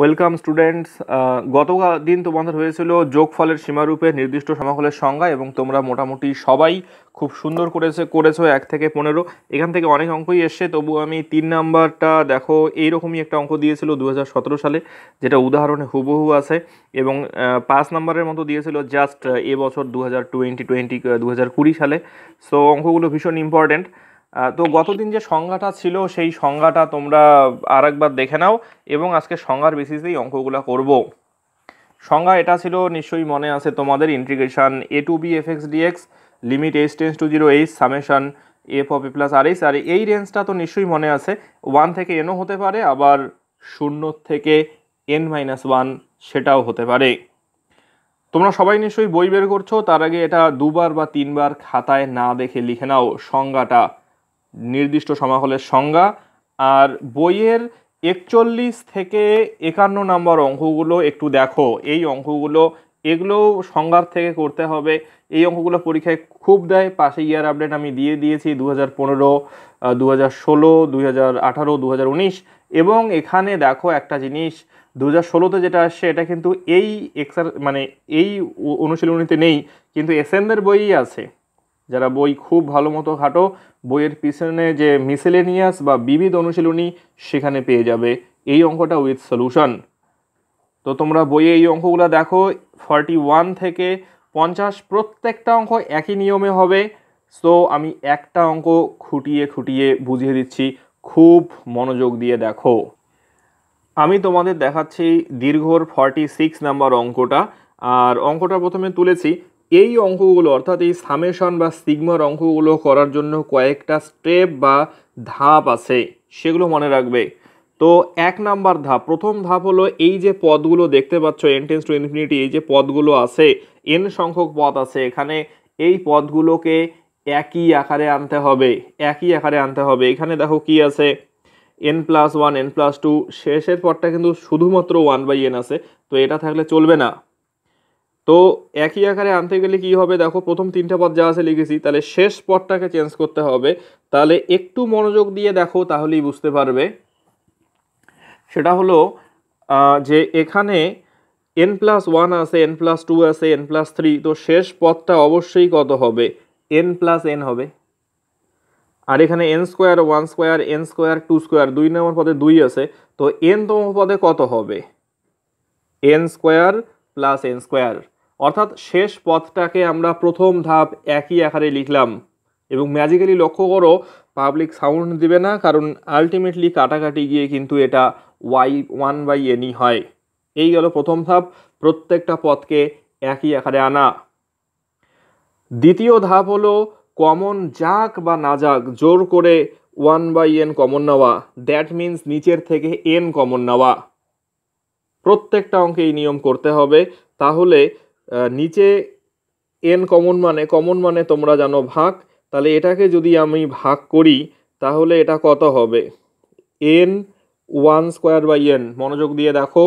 welcome students গত দিন তোমাদের হয়েছিল যোগফলের সীমারূপে নির্দিষ্ট সমাকলের সংজ্ঞা এবং তোমরা মোটামুটি সবাই খুব সুন্দর করেছে করেছো এক থেকে পনেরো এখান থেকে অনেক অঙ্কই এসছে তবু আমি তিন নাম্বারটা দেখো এইরকমই একটা অঙ্ক দিয়েছিল দু সালে যেটা উদাহরণে হুবহু আছে এবং পাঁচ নাম্বারের মতো দিয়েছিল জাস্ট এবছর দু হাজার টোয়েন্টি টোয়েন্টি দু সালে সো অঙ্কগুলো ভীষণ ইম্পর্ট্যান্ট তো গতদিন যে সংজ্ঞাটা ছিল সেই সংজ্ঞাটা তোমরা আর একবার দেখে নাও এবং আজকে সংজ্ঞার বেসিসেই অঙ্কগুলো করব সংজ্ঞা এটা ছিল নিশ্চয়ই মনে আছে তোমাদের integration a to b f x dx limit h tends to zero h summation f of a plus r h আর এই রেঞ্জটা তো নিশ্চয়ই মনে আছে ওয়ান থেকে এনও হতে পারে আবার শূন্য থেকে এন মাইনাস ওয়ান সেটাও হতে পারে তোমরা সবাই নিশ্চয়ই বই বের করছো তার আগে এটা দুবার বা তিনবার খাতায় না দেখে লিখে নাও সংজ্ঞাটা নির্দিষ্ট সমাকলের সংজ্ঞা আর বইয়ের একচল্লিশ থেকে একান্ন নম্বর অঙ্কগুলো একটু দেখো এই অঙ্কগুলো এগুলো সংজ্ঞার থেকে করতে হবে এই অঙ্কগুলো পরীক্ষায় খুব দেয় পাশে ইয়ার আপডেট আমি দিয়ে দিয়েছি দু হাজার পনেরো দু হাজার ষোলো দু হাজার আঠারো দু হাজার উনিশ এবং এখানে দেখো একটা জিনিস দু হাজার ষোলোতে যেটা আসছে এটা কিন্তু এই এক্সার মানে এই অনুশীলনীতে নেই কিন্তু এসএনদের বইই আছে যারা বই খুব ভালো মতো ঘাটো বইয়ের পিছনে যে মিসেলেনিয়াস বা বিবিধ অনুশীলনী সেখানে পেয়ে যাবে এই অঙ্কটা উইথ সলিউশন তো তোমরা বইয়ে এই অঙ্কগুলো দেখো ফর্টি ওয়ান থেকে পঞ্চাশ প্রত্যেকটা অঙ্ক একই নিয়মে হবে সো আমি একটা অঙ্ক খুঁটিয়ে খুঁটিয়ে বুঝিয়ে দিচ্ছি খুব মনোযোগ দিয়ে দেখো আমি তোমাদের দেখাচ্ছি দীর্ঘর ফর্টি সিক্স নাম্বার অঙ্কটা আর অঙ্কটা প্রথমে তুলেছি এই অঙ্কগুলো অর্থাৎ এই সামেশন বা সিগমার অঙ্কগুলো করার জন্য কয়েকটা স্টেপ বা ধাপ আছে সেগুলো মনে রাখবে তো এক নাম্বার ধাপ প্রথম ধাপ হলো এই যে পদগুলো দেখতে পাচ্ছ এন টু ইনফিনিটি এই যে পদগুলো আছে এন সংখ্যক পদ আছে এখানে এই পদগুলোকে একই আকারে আনতে হবে একই আকারে আনতে হবে এখানে দেখো কি আছে n plus one n plus two শেষের পরটা কিন্তু শুধুমাত্র ওয়ান বাই এন আছে তো এটা থাকলে চলবে না তো একই আকারে আনতে গেলে কি হবে দেখো প্রথম তিনটা পদ যা আছে লিখেছি তাহলে শেষ পদটাকে চেঞ্জ করতে হবে তাহলে একটু মনোযোগ দিয়ে দেখো তাহলেই বুঝতে পারবে সেটা হলো যে এখানে এন প্লাস ওয়ান আছে এন প্লাস টু আছে এন প্লাস থ্রি তো শেষ পদটা অবশ্যই কত হবে এন প্লাস এন হবে আর এখানে n square one square n square two square দুই নম্বর পদে দুই আছে তো এন তম পদে কত হবে n square plus n square অর্থাৎ শেষ পথটাকে আমরা প্রথম ধাপ একই আকারে লিখলাম এবং ম্যাজিক্যালি লক্ষ্য করো পাবলিক সাউন্ড দেবে না কারণ আলটিমেটলি কাটাকাটি গিয়ে কিন্তু এটা ওয়াই ওয়ান বাই এনই হয় এই গেল প্রথম ধাপ প্রত্যেকটা পথকে একই আকারে আনা দ্বিতীয় ধাপ হলো কমন যাক বা না যাক জোর করে ওয়ান বাই এন কমন নেওয়া দ্যাট মিন্স নিচের থেকে এন কমন নেওয়া প্রত্যেকটা অঙ্কে এই নিয়ম করতে হবে তাহলে নিচে এন কমন মানে কমন মানে তোমরা জানো ভাগ তাহলে এটাকে যদি আমি ভাগ করি তাহলে এটা কত হবে n one square by n মনোযোগ দিয়ে দেখো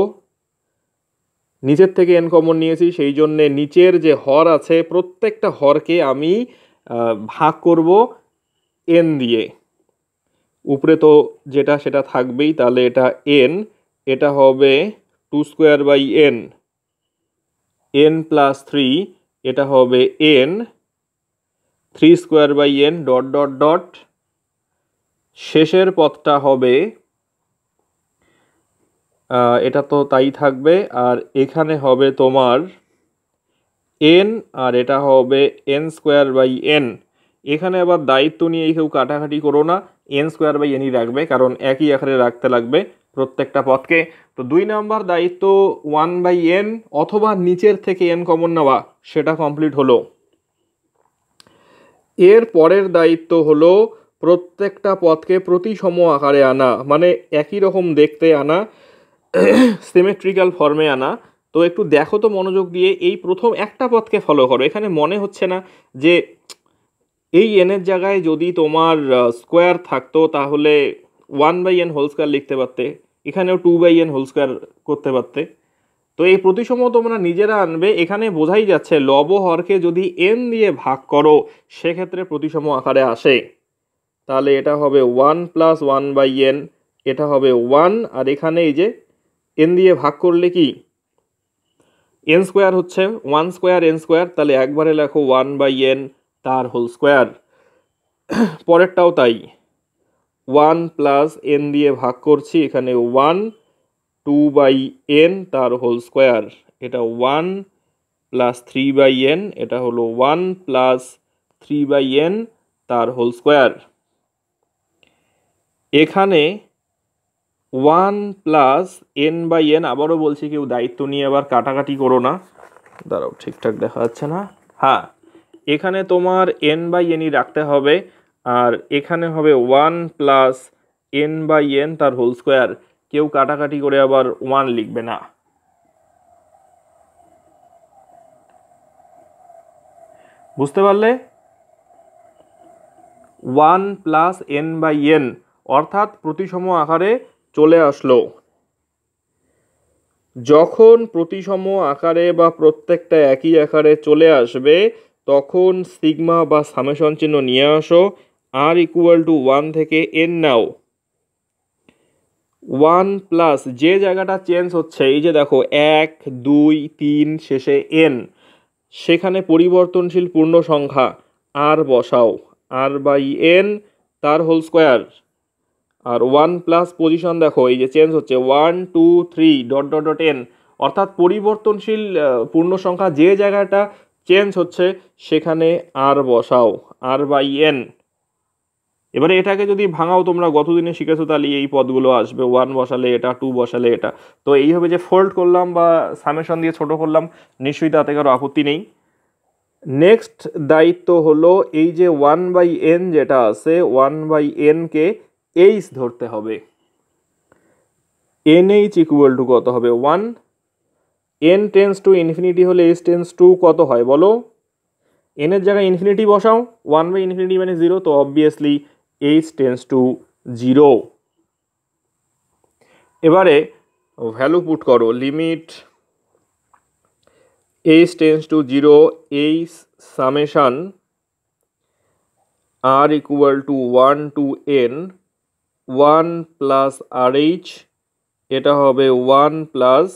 নিচের থেকে এন কমন নিয়েছি সেই জন্যে নিচের যে হর আছে প্রত্যেকটা হরকে আমি ভাগ করব এন দিয়ে উপরে তো যেটা সেটা থাকবেই তাহলে এটা এন এটা হবে two square by n n plus three এটা হবে n three square by n dot dot dot শেষের পথটা হবে এটা তো তাই থাকবে আর এখানে হবে তোমার এন আর এটা হবে এন স্কোয়ার বাই এন এখানে আবার দায়িত্ব নিয়ে কেউ কাটাকাটি করো না এন স্কোয়ার বাই এনই রাখবে কারণ একই আকারে রাখতে লাগবে প্রত্যেকটা পথকে তো দুই নাম্বার দায়িত্ব ওয়ান বাই এন অথবা নিচের থেকে এন কমন নেওয়া সেটা কমপ্লিট হলো এর পরের দায়িত্ব হলো প্রত্যেকটা পথকে প্রতি সম আকারে আনা মানে একই রকম দেখতে আনা সিমেট্রিক্যাল ফর্মে আনা তো একটু দেখো তো মনোযোগ দিয়ে এই প্রথম একটা পথকে ফলো করো এখানে মনে হচ্ছে না যে এই এনের জায়গায় যদি তোমার স্কোয়ার থাকতো তাহলে one by n whole square লিখতে পারতে এখানেও two by n whole square করতে পারতে তো এই প্রতিসম তোমরা নিজেরা আনবে এখানে বোঝাই যাচ্ছে লব হরকে যদি এন দিয়ে ভাগ করো সেক্ষেত্রে প্রতিসম আকারে আসে তাহলে এটা হবে one plus one by n এটা হবে ওয়ান আর এখানে এই যে এন দিয়ে ভাগ করলে কি এন স্কোয়ার হচ্ছে ওয়ান স্কোয়ার এন স্কোয়ার তাহলে একবারে লেখো ওয়ান বাই এন তার হোল স্কোয়ার পরেরটাও তাই ওয়ান প্লাস এন দিয়ে ভাগ করছি এখানে ওয়ান টু বাই এন তার হোল স্কোয়ার এটা one plus three by n এটা হলো one plus three by n তার হোল স্কোয়ার এখানে one plus n by n আবারও বলছি কেউ দায়িত্ব নিয়ে আবার কাটাকাটি করো না দাঁড়াও ঠিকঠাক দেখা যাচ্ছে না হ্যাঁ এখানে তোমার এন বাই এনই রাখতে হবে আর এখানে হবে one plus n by n তার হোল স্কোয়ার কেউ কাটাকাটি করে আবার ওয়ান লিখবে না বুঝতে পারলে one plus n by n অর্থাৎ প্রতিসম আকারে চলে আসলো যখন প্রতিসম আকারে বা প্রত্যেকটা একই আকারে চলে আসবে তখন সিগমা বা সামেশন চিহ্ন নিয়ে আসো আর ইকুয়াল টু ওয়ান থেকে এন নাও ওয়ান প্লাস যে জায়গাটা চেঞ্জ হচ্ছে এই যে দেখো এক দুই তিন শেষে এন সেখানে পরিবর্তনশীল পূর্ণ সংখ্যা আর বসাও আর বাই এন তার হোল স্কোয়ার আর ওয়ান প্লাস পজিশন দেখো এই যে চেঞ্জ হচ্ছে one two three dot dot dot n অর্থাৎ পরিবর্তনশীল পূর্ণ সংখ্যা যে জায়গাটা চেঞ্জ হচ্ছে সেখানে আর বসাও আর বাই এন এবারে এটাকে যদি ভাঙাও তোমরা গতদিনে শিখেছো তাহলে এই পদগুলো আসবে ওয়ান বসালে এটা টু বসালে এটা তো এইভাবে যে ফোল্ড করলাম বা সামেশন দিয়ে ছোট করলাম নিশ্চয়ই তাতে কারো আপত্তি নেই নেক্সট দায়িত্ব হলো এই যে ওয়ান বাই এন যেটা আছে ওয়ান বাই এনকে এইচ ধরতে হবে এন এইচ ইকুয়াল টু কত হবে one N tends to infinity হলে এইচ টেন্স টু কত হয় বলো এনের জায়গায় ইনফিনিটি বসাও ওয়ান বাই ইনফিনিটি মানে জিরো তো obviously H tends to zero এবারে ভ্যালু পুট করো limit h tends to zero h summation R equal to one two N one plus R H এটা হবে ওয়ান প্লাস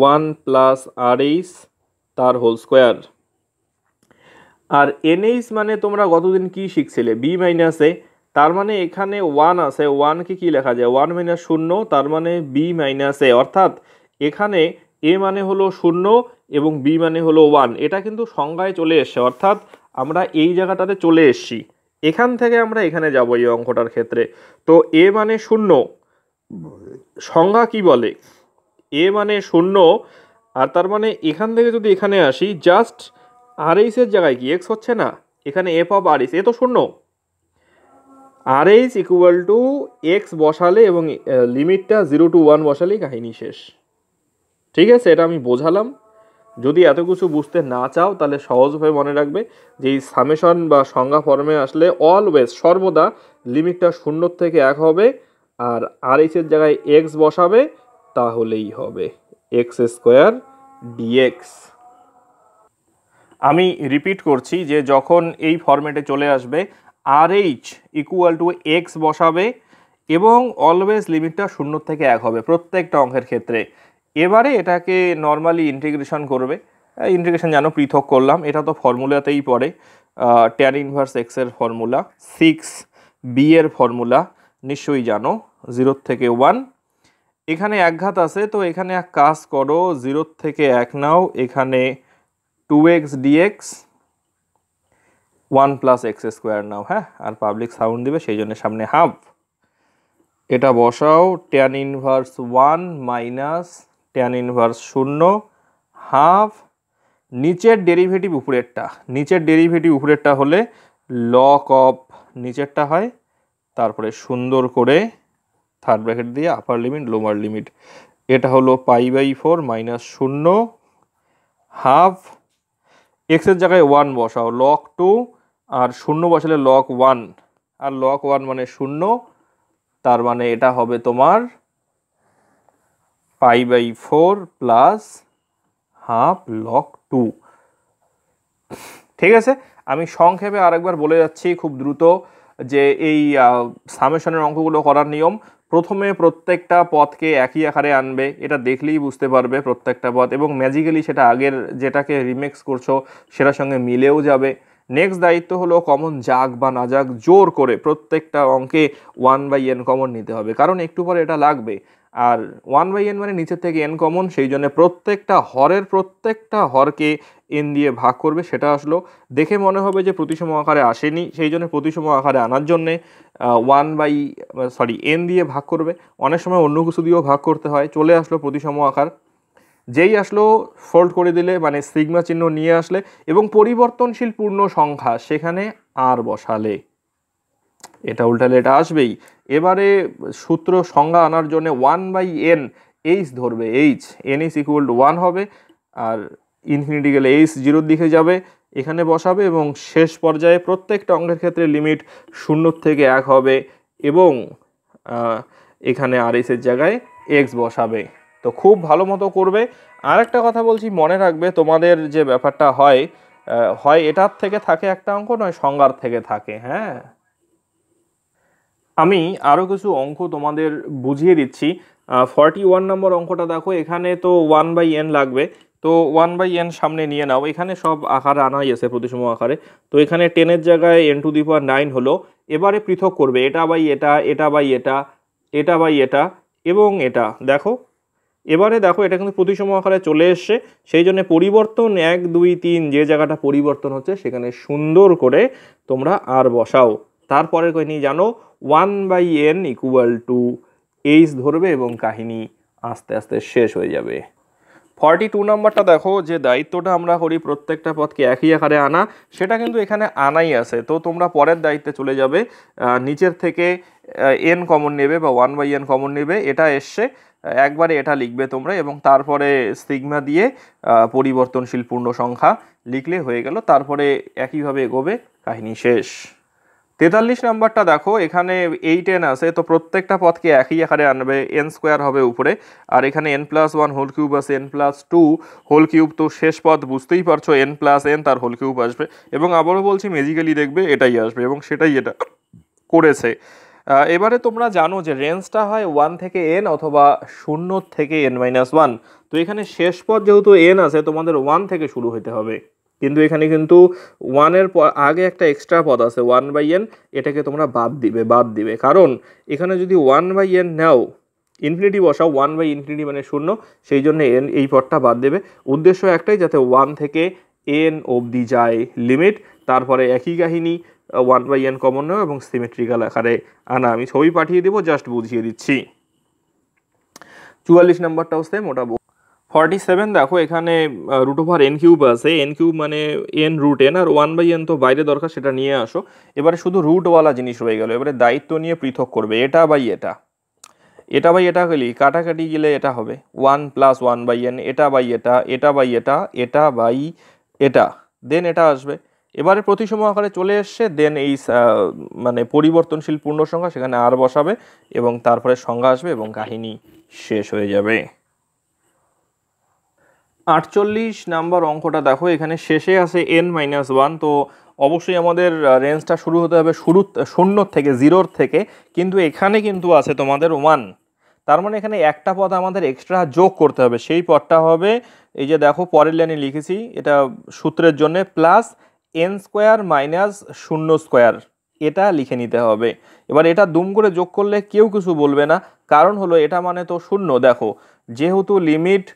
ওয়ান প্লাস আর H তার whole square আর NH মানে তোমরা গতদিন কি শিখছিলে B minus এ তার মানে এখানে ওয়ান আছে ওয়ানকে কি লেখা যায় ওয়ান মাইনাস শূন্য তার মানে বি মাইনাস এ অর্থাৎ এখানে এ মানে হলো শূন্য এবং বি মানে হলো ওয়ান এটা কিন্তু সংজ্ঞায় চলে এসছে অর্থাৎ আমরা এই জায়গাটাতে চলে এসছি এখান থেকে আমরা এখানে যাব এই অঙ্কটার ক্ষেত্রে তো এ মানে শূন্য সংজ্ঞা কি বলে এ মানে শূন্য আর তার মানে এখান থেকে যদি এখানে আসি জাস্ট আর এর জায়গায় কি এক্স হচ্ছে না এখানে f of r s a তো শূন্য আর এইস ইকুয়াল টু এক্স বসালে এবং লিমিটটা জিরো টু ওয়ান বসালেই কাহিনী শেষ ঠিক আছে এটা আমি বোঝালাম যদি এত কিছু বুঝতে না চাও তাহলে সহজভাবে মনে রাখবে যে এই সামেশন বা সংজ্ঞা ফর্মে আসলে অলওয়েজ সর্বদা লিমিটটা শূন্য থেকে এক হবে আর আর এর জায়গায় এক্স বসাবে তাহলেই হবে এক্স স্কোয়ার ডিএক্স আমি রিপিট করছি যে যখন এই ফর্মেটে চলে আসবে আর এইচ ইকুয়াল টু এক্স বসাবে এবং অলওয়েজ লিমিটটা শূন্য থেকে এক হবে প্রত্যেকটা অঙ্কের ক্ষেত্রে এবারে এটাকে নর্মালি ইন্টিগ্রেশন করবে ইন্টিগ্রেশন জানো পৃথক করলাম এটা তো ফর্মুলাতেই পড়ে ট্যান ইনভার্স এক্সের ফর্মুলা সিক্স বি এর ফর্মুলা নিশ্চয়ই জানো জিরোর থেকে ওয়ান এখানে একঘাত আছে তো এখানে এক কাজ করো জিরোর থেকে এক নাও এখানে 2x dx 1 plus x square নাও হ্যাঁ আর পাবলিক সাউন্ড দিবে সেই জন্য সামনে হাফ এটা বসাও tan inverse one minus tan inverse শূন্য হাফ নিচের ডেরিভেটিভ উপরেরটা নিচের ডেরিভেটিভ উপরেরটা হলে লক অফ নিচেরটা হয় তারপরে সুন্দর করে থার্ড ব্র্যাকেট দিয়ে আপার লিমিট লোয়ার লিমিট এটা হলো পাই বাই ফোর মাইনাস শূন্য হাফ এক্সের জায়গায় ওয়ান বসাও লক টু আর শূন্য বসালে লক ওয়ান আর লক ওয়ান মানে শূন্য তার মানে এটা হবে তোমার pi by four plus half log two ঠিক আছে আমি সংক্ষেপে আরেকবার বলে যাচ্ছি খুব দ্রুত যে এই সামেশনের অঙ্কগুলো করার নিয়ম প্রথমে প্রত্যেকটা পথকে একই আকারে আনবে এটা দেখলেই বুঝতে পারবে প্রত্যেকটা পথ এবং ম্যাজিক্যালি সেটা আগের যেটাকে রিমেক্স করছো সেটার সঙ্গে মিলেও যাবে নেক্সট দায়িত্ব হলো কমন যাক বা না যাক জোর করে প্রত্যেকটা অঙ্কে ওয়ান বাই এন কমন নিতে হবে কারণ একটু পরে এটা লাগবে আর ওয়ান বাই এন মানে নিচের থেকে এন কমন সেই জন্য প্রত্যেকটা হরের প্রত্যেকটা হরকে এন দিয়ে ভাগ করবে সেটা আসলো দেখে মনে হবে যে প্রতিসম আকারে আসেনি সেই জন্য প্রতিসম আকারে আনার জন্যে ওয়ান বাই সরি এন দিয়ে ভাগ করবে অনেক সময় অন্য কিছু দিয়েও ভাগ করতে হয় চলে আসলো প্রতিসম আকার যেই আসলো ফোল্ড করে দিলে মানে সিগমা চিহ্ন নিয়ে আসলে এবং পরিবর্তনশীল পূর্ণ সংখ্যা সেখানে আর বসালে এটা উল্টালে এটা আসবেই এবারে সূত্র সংজ্ঞা আনার জন্য ওয়ান বাই এন এইচ ধরবে h n h equal to one হবে আর ইনফিনিটি গেলে এইচ জিরোর দিকে যাবে এখানে বসাবে এবং শেষ পর্যায়ে প্রত্যেকটা অঙ্গের ক্ষেত্রে লিমিট শূন্য থেকে এক হবে এবং এখানে আর এসের জায়গায় এক্স বসাবে তো খুব ভালো মতো করবে আর একটা কথা বলছি মনে রাখবে তোমাদের যে ব্যাপারটা হয় হয় এটার থেকে থাকে একটা অঙ্ক নয় সংজ্ঞার থেকে থাকে হ্যাঁ আমি আরও কিছু অঙ্ক তোমাদের বুঝিয়ে দিচ্ছি ফর্টি ওয়ান নম্বর অঙ্কটা দেখো এখানে তো ওয়ান বাই এন লাগবে তো ওয়ান বাই এন সামনে নিয়ে নাও এখানে সব আকার আনাই আছে প্রতিসম আকারে তো এখানে টেনের জায়গায় n to the power nine হলো এবারে পৃথক করবে এটা বাই এটা এটা বাই এটা এটা বাই এটা এবং এটা দেখো এবারে দেখো এটা কিন্তু প্রতিসম আকারে চলে এসছে সেই জন্য পরিবর্তন এক দুই তিন যে জায়গাটা পরিবর্তন হচ্ছে সেখানে সুন্দর করে তোমরা আর বসাও তারপরে কহিনি জানো one by n equal to h ধরবে এবং কাহিনী আস্তে আস্তে শেষ হয়ে যাবে ফর্টি টু নাম্বারটা দেখো যে দায়িত্বটা আমরা করি প্রত্যেকটা পথকে একই আকারে আনা সেটা কিন্তু এখানে আনাই আছে তো তোমরা পরের দায়িত্বে চলে যাবে নিচের থেকে এন কমন নেবে বা ওয়ান বাই এন কমন নেবে এটা এসছে একবারে এটা লিখবে তোমরা এবং তারপরে স্তিগমা দিয়ে পরিবর্তনশীল পূর্ণ সংখ্যা লিখলে হয়ে গেল তারপরে একইভাবে এগোবে কাহিনী শেষ তেতাল্লিশ নাম্বারটা দেখো এখানে এই টেন আছে তো প্রত্যেকটা পথকে একই আকারে আনবে এন স্কোয়ার হবে উপরে আর এখানে n plus one whole cube আছে n plus two whole cube তো শেষ পথ বুঝতেই পারছো এন প্লাস এন তার হোল কিউব আসবে এবং আবারও বলছি মেজিক্যালি দেখবে এটাই আসবে এবং সেটাই এটা করেছে এবারে তোমরা জানো যে রেঞ্জটা হয় ওয়ান থেকে এন অথবা শূন্য থেকে এন মাইনাস ওয়ান তো এখানে শেষ পথ যেহেতু এন আছে তোমাদের ওয়ান থেকে শুরু হতে হবে কিন্তু এখানে কিন্তু ওয়ানের আগে একটা এক্সট্রা পদ আছে ওয়ান বাই এন এটাকে তোমরা বাদ দিবে বাদ দিবে কারণ এখানে যদি ওয়ান বাই এন নাও ইনফিনিটি বসাও ওয়ান বাই ইনফিনিটি মানে শূন্য সেই জন্য এন এই পদটা বাদ দেবে উদ্দেশ্য একটাই যাতে ওয়ান থেকে এন অবধি যায় লিমিট তারপরে একই কাহিনী ওয়ান বাই এন কমন নেব এবং সিমেট্রিক্যাল আকারে আনা আমি ছবি পাঠিয়ে দেবো জাস্ট বুঝিয়ে দিচ্ছি চুয়াল্লিশ নাম্বারটাও হচ্ছে ওটা ফর্টি সেভেন দেখো এখানে রুট ওভার এন কিউব আছে এন কিউব মানে এন রুট এন আর ওয়ান বাই এন তো বাইরে দরকার সেটা নিয়ে আসো এবারে শুধু রুটওয়ালা জিনিস রয়ে গেল এবারে দায়িত্ব নিয়ে পৃথক করবে এটা বাই এটা এটা বাই এটা গেলি কাটাকাটি গেলে এটা হবে one plus one by n এটা বাই এটা এটা বাই এটা এটা বাই এটা দেন এটা আসবে এবারে প্রতিসম আকারে চলে এসছে দেন এই মানে পরিবর্তনশীল পূর্ণ সংখ্যা সেখানে আর বসাবে এবং তারপরে সংখ্যা আসবে এবং কাহিনী শেষ হয়ে যাবে আটচল্লিশ নাম্বার অঙ্কটা দেখো এখানে শেষে আছে এন মাইনাস ওয়ান তো অবশ্যই আমাদের রেঞ্জটা শুরু হতে হবে শুরু শূন্যর থেকে জিরোর থেকে কিন্তু এখানে কিন্তু আছে তোমাদের ওয়ান তার মানে এখানে একটা পদ আমাদের এক্সট্রা যোগ করতে হবে সেই পদটা হবে এই যে দেখো পরের লাইনে লিখেছি এটা সূত্রের জন্য প্লাস এন স্কোয়ার মাইনাস শূন্য স্কোয়ার এটা লিখে নিতে হবে এবার এটা দুম করে যোগ করলে কেউ কিছু বলবে না কারণ হলো এটা মানে তো শূন্য দেখো যেহেতু limit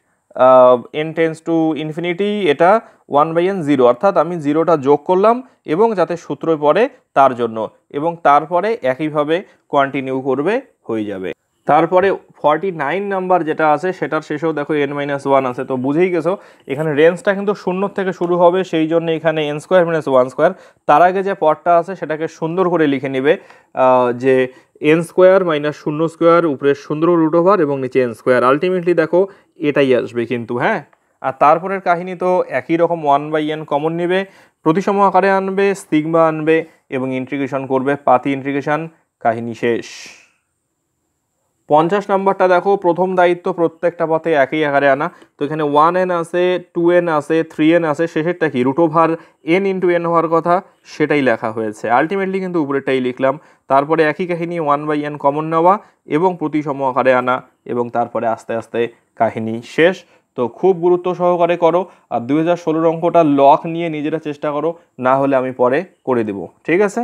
n tends to infinity এটা ওয়ান বাই এন জিরো অর্থাৎ আমি জিরোটা যোগ করলাম এবং যাতে সূত্র পড়ে তার জন্য এবং তারপরে একইভাবে কন্টিনিউ করবে হয়ে যাবে তারপরে ফর্টি নাইন নাম্বার যেটা আছে সেটার শেষেও দেখো এন মাইনাস ওয়ান আছে তো বুঝেই গেছো এখানে রেঞ্জটা কিন্তু শূন্য থেকে শুরু হবে সেই জন্য এখানে n square minus one square তার আগে যে পটটা আছে সেটাকে সুন্দর করে লিখে নেবে যে এন স্কোয়ার মাইনাস শূন্য স্কোয়ার উপরে সুন্দর রুট ওভার এবং নিচে এন স্কোয়ার আলটিমেটলি দেখো এটাই আসবে কিন্তু হ্যাঁ আর তারপরের কাহিনী তো একই রকম ওয়ান বাই এন কমন নেবে প্রতিসম আকারে আনবে স্তিগমা আনবে এবং ইন্ট্রিগেশন করবে পাতি ইন্ট্রিগেশন কাহিনী শেষ পঞ্চাশ নাম্বারটা দেখো প্রথম দায়িত্ব প্রত্যেকটা পথে একই আকারে আনা তো এখানে ওয়ান এন আছে টু এন আছে থ্রি এন আছে শেষেরটা কি root over n into n হওয়ার কথা সেটাই লেখা হয়েছে আলটিমেটলি কিন্তু উপরেরটাই লিখলাম তারপরে একই কাহিনী ওয়ান বাই এন কমন নেওয়া এবং প্রতিসম আকারে আনা এবং তারপরে আস্তে আস্তে কাহিনী শেষ তো খুব গুরুত্ব সহকারে করো আর দুই হাজার ষোলোর অঙ্কটা লক নিয়ে নিজেরা চেষ্টা করো না হলে আমি পরে করে দেব ঠিক আছে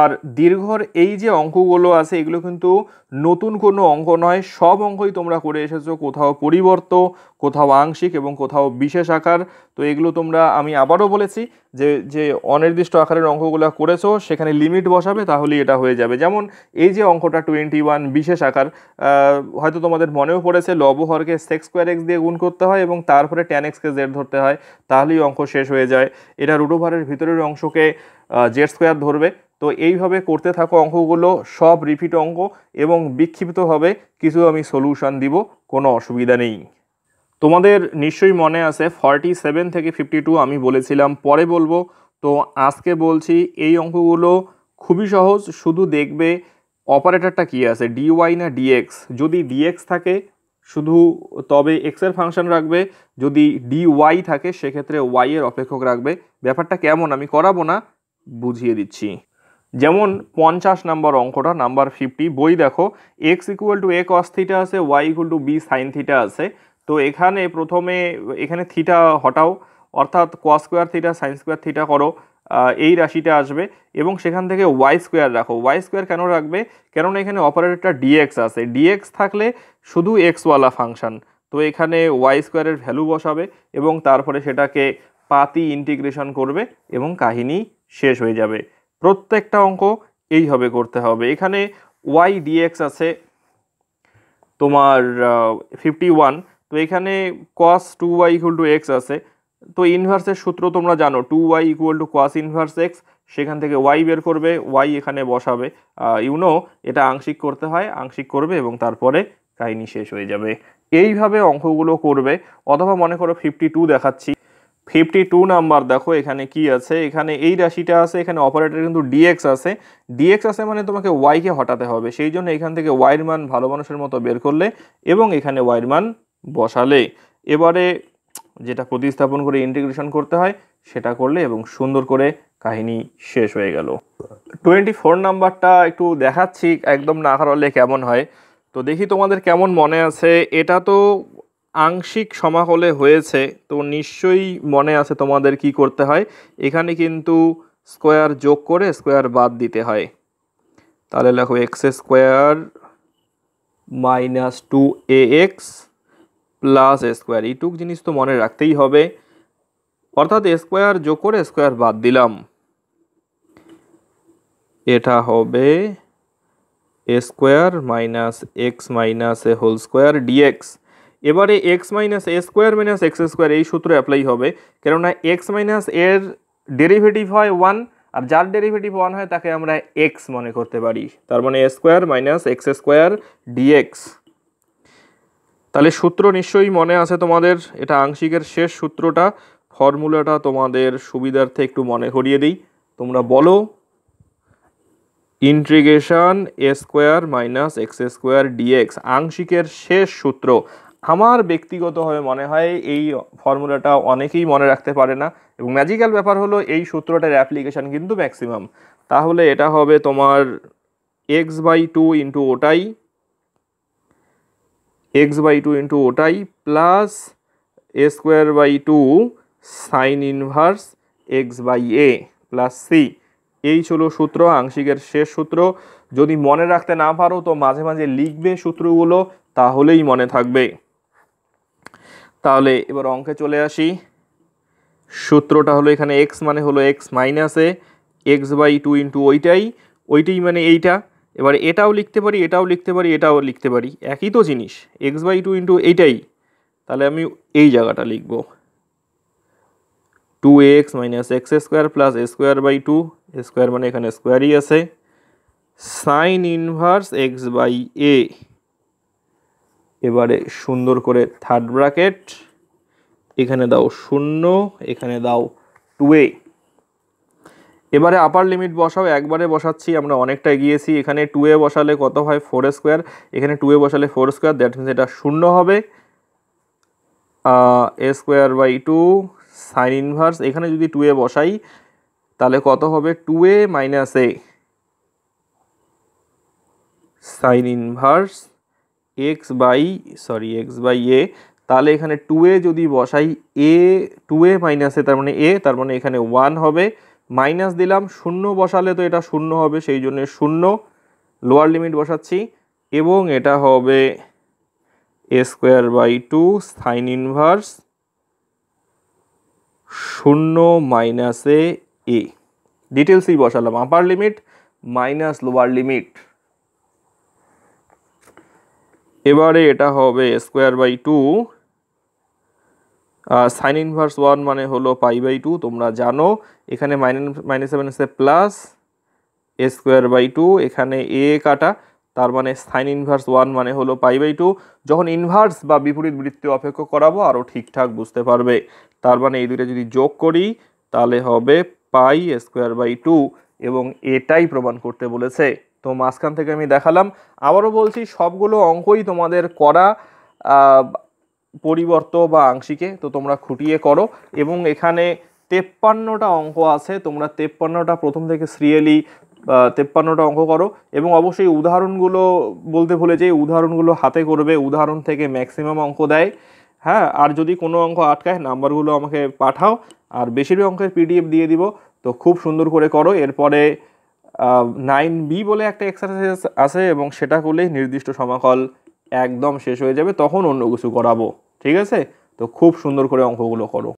আর দীর্ঘর এই যে অঙ্কগুলো আছে এগুলো কিন্তু নতুন কোনো অঙ্ক নয় সব অঙ্কই তোমরা করে এসেছো কোথাও পরিবর্ত কোথাও আংশিক এবং কোথাও বিশেষ আকার তো এগুলো তোমরা আমি আবারও বলেছি যে যে অনির্দিষ্ট আকারের অঙ্কগুলো করেছো সেখানে লিমিট বসাবে তাহলে এটা হয়ে যাবে যেমন এই যে অঙ্কটা টোয়েন্টি ওয়ান বিশেষ আকার হয়তো তোমাদের মনেও পড়েছে লবহরকে সেক্স স্কোয়ার এক্স দিয়ে গুণ করতে হয় এবং তারপরে ট্যান এক্সকে জেড ধরতে হয় তাহলেই অঙ্ক শেষ হয়ে যায় এটা রুটোভারের ভিতরের অংশকে জেড স্কোয়ার ধরবে তো এইভাবে করতে থাকো অঙ্কগুলো সব রিপিট অঙ্ক এবং বিক্ষিপ্তভাবে কিছু আমি সলিউশান দিব কোনো অসুবিধা নেই তোমাদের নিশ্চয়ই মনে আছে ফর্টি সেভেন থেকে ফিফটি টু আমি বলেছিলাম পরে বলবো তো আজকে বলছি এই অঙ্কগুলো খুবই সহজ শুধু দেখবে অপারেটরটা কি আছে ডিওয়াই না ডিএক্স যদি ডিএক্স থাকে শুধু তবে এক্সের ফাংশন রাখবে যদি ডিওয়াই থাকে সেক্ষেত্রে ওয়াইয়ের অপেক্ষক রাখবে ব্যাপারটা কেমন আমি করাবো না বুঝিয়ে দিচ্ছি যেমন পঞ্চাশ নাম্বার অঙ্কটা নাম্বার ফিফটি বই দেখো x equal to a cos theta আছে y equal to b sine theta আছে তো এখানে প্রথমে এখানে থিটা হটাও অর্থাৎ cos square theta sine square theta করো এই রাশিটা আসবে এবং সেখান থেকে ওয়াই স্কোয়ার রাখো ওয়াই স্কোয়ার কেন রাখবে কেননা এখানে অপারেটরটা ডিএক্স আছে ডিএক্স থাকলে শুধু এক্সওয়ালা ফাংশান তো এখানে ওয়াই স্কোয়ারের ভ্যালু বসাবে এবং তারপরে সেটাকে পাতি ইন্টিগ্রেশন করবে এবং কাহিনী শেষ হয়ে যাবে প্রত্যেকটা অঙ্ক এইভাবে করতে হবে এখানে ওয়াই ডিএক্স আছে তোমার ফিফটি ওয়ান তো এখানে cos two y equal to x আছে তো ইনভার্সের সূত্র তোমরা জানো two y equal to cos inverse x সেখান থেকে ওয়াই বের করবে ওয়াই এখানে বসাবে ইউনো এটা আংশিক করতে হয় আংশিক করবে এবং তারপরে কাহিনি শেষ হয়ে যাবে এইভাবে অঙ্কগুলো করবে অথবা মনে করো ফিফটি টু দেখাচ্ছি ফিফটি টু নাম্বার দেখো এখানে কি আছে এখানে এই রাশিটা আছে এখানে অপারেটর কিন্তু ডিএক্স আছে ডিএক্স আছে মানে তোমাকে ওয়াইকে হটাতে হবে সেই জন্য এখান থেকে ওয়াইয়ের মান ভালো মানুষের মতো বের করলে এবং এখানে ওয়াইয়ের মান বসালে এবারে যেটা প্রতিস্থাপন করে ইন্টিগ্রেশন করতে হয় সেটা করলে এবং সুন্দর করে কাহিনী শেষ হয়ে গেল টোয়েন্টি ফোর নাম্বারটা একটু দেখাচ্ছি একদম না হারালে কেমন হয় তো দেখি তোমাদের কেমন মনে আছে এটা তো আংশিক সমাহলে হয়েছে তো নিশ্চয়ই মনে আছে তোমাদের কি করতে হয় এখানে কিন্তু স্কোয়ার যোগ করে স্কোয়ার বাদ দিতে হয় তাহলে লেখো x square minus two a x plus square এইটুক জিনিস তো মনে রাখতেই হবে অর্থাৎ স্কোয়ার যোগ করে স্কোয়ার বাদ দিলাম এটা হবে square minus x minus a whole square dx এবারে x minus a square minus x square এই সূত্র অ্যাপ্লাই হবে কেননা এক্স মাইনাস এর ডেরিভেটিভ হয় ওয়ান আর যার ডেরিভেটিভ ওয়ান হয় তাকে আমরা এক্স মনে করতে পারি তার মানে a square minus x square dx তাহলে সূত্র নিশ্চয়ই মনে আছে তোমাদের এটা আংশিকের শেষ সূত্রটা ফর্মুলাটা তোমাদের সুবিধার্থে একটু মনে করিয়ে দিই তোমরা বলো integration a square minus x square dx আংশিকের শেষ সূত্র আমার ব্যক্তিগতভাবে মনে হয় এই ফর্মুলাটা অনেকেই মনে রাখতে পারে না এবং ম্যাজিক্যাল ব্যাপার হলো এই সূত্রটার অ্যাপ্লিকেশান কিন্তু ম্যাক্সিমাম তাহলে এটা হবে তোমার এক্স বাই টু ইন্টু ওটাই এক্স বাই টু ইন্টু ওটাই plus a square by two sine inverse x by a plus c এই ছিল সূত্র আংশিকের শেষ সূত্র যদি মনে রাখতে না পারো তো মাঝে মাঝে লিখবে সূত্রগুলো তাহলেই মনে থাকবে তাহলে এবার অঙ্কে চলে আসি সূত্রটা হলো এখানে এক্স মানে হলো এক্স মাইনাসে এক্স বাই টু ইন্টু ওইটাই ওইটাই মানে এইটা এবার এটাও লিখতে পারি এটাও লিখতে পারি এটাও লিখতে পারি একই তো জিনিস এক্স বাই টু ইন্টু এইটাই তাহলে আমি এই জায়গাটা লিখব two x minus x square plus square by two square মানে এখানে স্কোয়ারই আছে sine inverse x by a এবারে সুন্দর করে থার্ড ব্র্যাকেট এখানে দাও শূন্য এখানে দাও টু এ এবারে আপার লিমিট বসাও একবারে বসাচ্ছি আমরা অনেকটা গিয়েছি এখানে টু এ বসালে কত হয় ফোর স্কোয়ার এখানে টু এ বসালে ফোর স্কোয়ার দ্যাট মিনস এটা শূন্য হবে a square by two sine inverse এখানে যদি টু এ বসাই তাহলে কত হবে two a minus a sine inverse x by sorry x by a তাহলে এখানে টু এ যদি বসাই এ টু এ মাইনাসে তার মানে এ তার মানে এখানে ওয়ান হবে মাইনাস দিলাম শূন্য বসালে তো এটা শূন্য হবে সেই জন্য শূন্য লোয়ার লিমিট বসাচ্ছি এবং এটা হবে a square by two sine inverse শূন্য মাইনাসে এ ডিটেলসই বসালাম upper limit minus lower limit এবারে এটা হবে square by two sine inverse one মানে হলো পাই বাই টু তোমরা জানো এখানে minus minus seven plus a square by two এখানে এ কাটা তার মানে সাইন ইনভার্স ওয়ান মানে হলো পাই বাই টু যখন ইনভার্স বা বিপরীত বৃত্তি অপেক্ষ করাবো আরও ঠিকঠাক বুঝতে পারবে তার মানে এই দুটো যদি যোগ করি তাহলে হবে পাই স্কোয়ার বাই টু এবং এটাই প্রমাণ করতে বলেছে তো মাঝখান থেকে আমি দেখালাম আবারও বলছি সবগুলো অঙ্কই তোমাদের করা পরিবর্ত বা আংশিকে তো তোমরা খুঁটিয়ে করো এবং এখানে তেপ্পান্নটা অঙ্ক আছে তোমরা তেপ্পান্নটা প্রথম থেকে সিরিয়ালি তেপ্পান্নটা অঙ্ক করো এবং অবশ্যই উদাহরণগুলো বলতে ভুলে যে উদাহরণগুলো হাতে করবে উদাহরণ থেকে ম্যাক্সিমাম অঙ্ক দেয় হ্যাঁ আর যদি কোনো অঙ্ক আটকায় নাম্বারগুলো আমাকে পাঠাও আর বেশিরভাগ অঙ্কের পিডিএফ দিয়ে দিব তো খুব সুন্দর করে করো এরপরে নাইন বি বলে একটা এক্সারসাইজ আছে এবং সেটা করলেই নির্দিষ্ট সমাকল একদম শেষ হয়ে যাবে তখন অন্য কিছু করাবো ঠিক আছে তো খুব সুন্দর করে অঙ্কগুলো করো